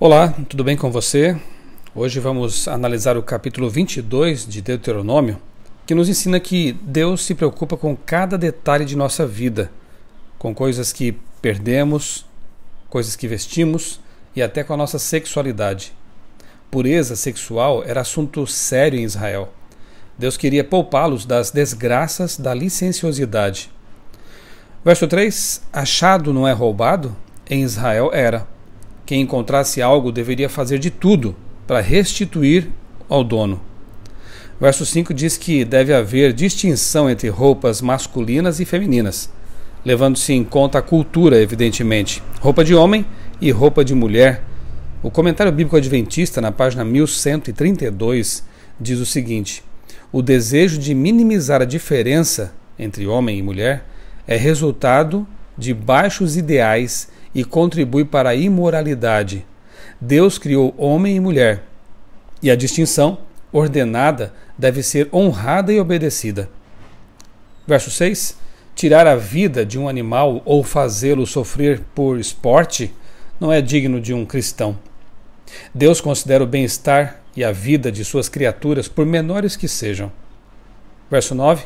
Olá, tudo bem com você? Hoje vamos analisar o capítulo 22 de Deuteronômio, que nos ensina que Deus se preocupa com cada detalhe de nossa vida, com coisas que perdemos, coisas que vestimos e até com a nossa sexualidade. Pureza sexual era assunto sério em Israel. Deus queria poupá-los das desgraças da licenciosidade. Verso 3: Achado não é roubado? Em Israel era quem encontrasse algo deveria fazer de tudo para restituir ao dono. Verso 5 diz que deve haver distinção entre roupas masculinas e femininas, levando-se em conta a cultura, evidentemente. Roupa de homem e roupa de mulher. O comentário bíblico adventista, na página 1132, diz o seguinte: O desejo de minimizar a diferença entre homem e mulher é resultado de baixos ideais e contribui para a imoralidade. Deus criou homem e mulher, e a distinção, ordenada, deve ser honrada e obedecida. Verso 6: Tirar a vida de um animal ou fazê-lo sofrer por esporte não é digno de um cristão. Deus considera o bem-estar e a vida de suas criaturas, por menores que sejam. Verso 9: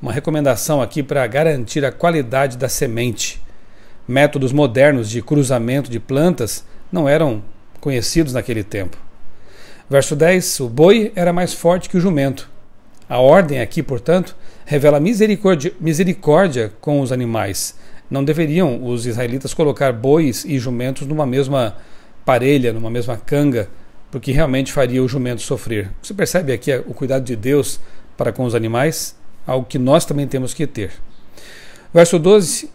Uma recomendação aqui para garantir a qualidade da semente métodos modernos de cruzamento de plantas não eram conhecidos naquele tempo. Verso 10: O boi era mais forte que o jumento. A ordem aqui, portanto, revela misericórdia, misericórdia com os animais. Não deveriam os israelitas colocar bois e jumentos numa mesma parelha, numa mesma canga, porque realmente faria o jumento sofrer. Você percebe aqui o cuidado de Deus para com os animais? Algo que nós também temos que ter. Verso 12: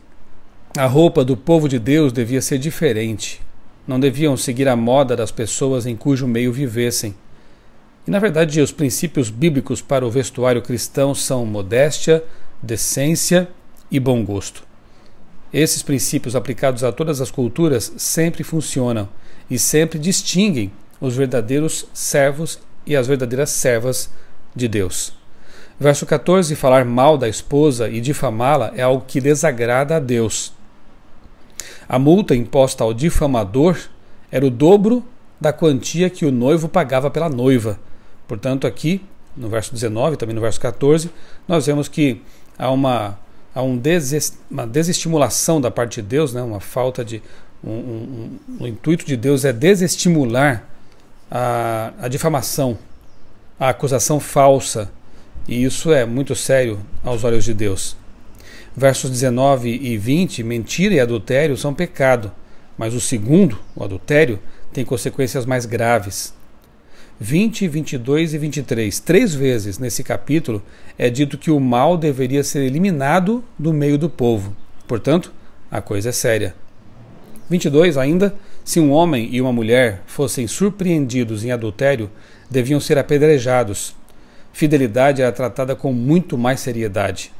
a roupa do povo de Deus devia ser diferente. Não deviam seguir a moda das pessoas em cujo meio vivessem. E na verdade, os princípios bíblicos para o vestuário cristão são modéstia, decência e bom gosto. Esses princípios aplicados a todas as culturas sempre funcionam e sempre distinguem os verdadeiros servos e as verdadeiras servas de Deus. Verso 14: falar mal da esposa e difamá-la é algo que desagrada a Deus. A multa imposta ao difamador era o dobro da quantia que o noivo pagava pela noiva. Portanto, aqui, no verso 19, também no verso 14, nós vemos que há uma, há um desest, uma desestimulação da parte de Deus, né? uma falta de. Um, um, um, o intuito de Deus é desestimular a, a difamação, a acusação falsa. E isso é muito sério aos olhos de Deus. Versos 19 e 20, mentira e adultério são pecado, mas o segundo, o adultério, tem consequências mais graves. 20, 22 e 23, três vezes nesse capítulo é dito que o mal deveria ser eliminado do meio do povo. Portanto, a coisa é séria. 22 ainda, se um homem e uma mulher fossem surpreendidos em adultério, deviam ser apedrejados. Fidelidade era tratada com muito mais seriedade.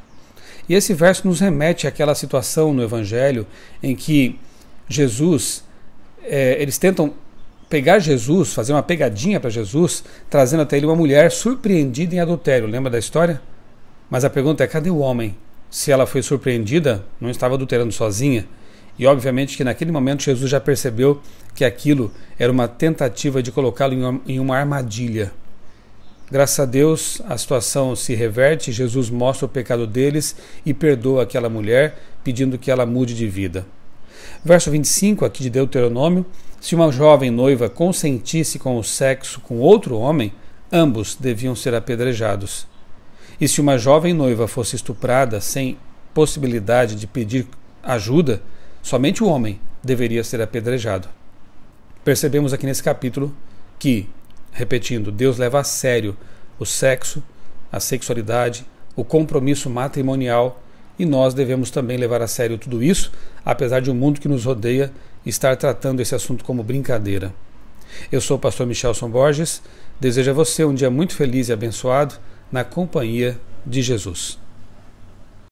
E esse verso nos remete àquela situação no Evangelho em que Jesus, é, eles tentam pegar Jesus, fazer uma pegadinha para Jesus, trazendo até ele uma mulher surpreendida em adultério. Lembra da história? Mas a pergunta é: cadê o homem? Se ela foi surpreendida, não estava adulterando sozinha. E obviamente que naquele momento Jesus já percebeu que aquilo era uma tentativa de colocá-lo em uma armadilha. Graças a Deus, a situação se reverte, Jesus mostra o pecado deles e perdoa aquela mulher, pedindo que ela mude de vida. Verso 25 aqui de Deuteronômio: Se uma jovem noiva consentisse com o sexo com outro homem, ambos deviam ser apedrejados. E se uma jovem noiva fosse estuprada sem possibilidade de pedir ajuda, somente o homem deveria ser apedrejado. Percebemos aqui nesse capítulo que Repetindo, Deus leva a sério o sexo, a sexualidade, o compromisso matrimonial e nós devemos também levar a sério tudo isso, apesar de o um mundo que nos rodeia estar tratando esse assunto como brincadeira. Eu sou o pastor Michelson Borges, desejo a você um dia muito feliz e abençoado na companhia de Jesus.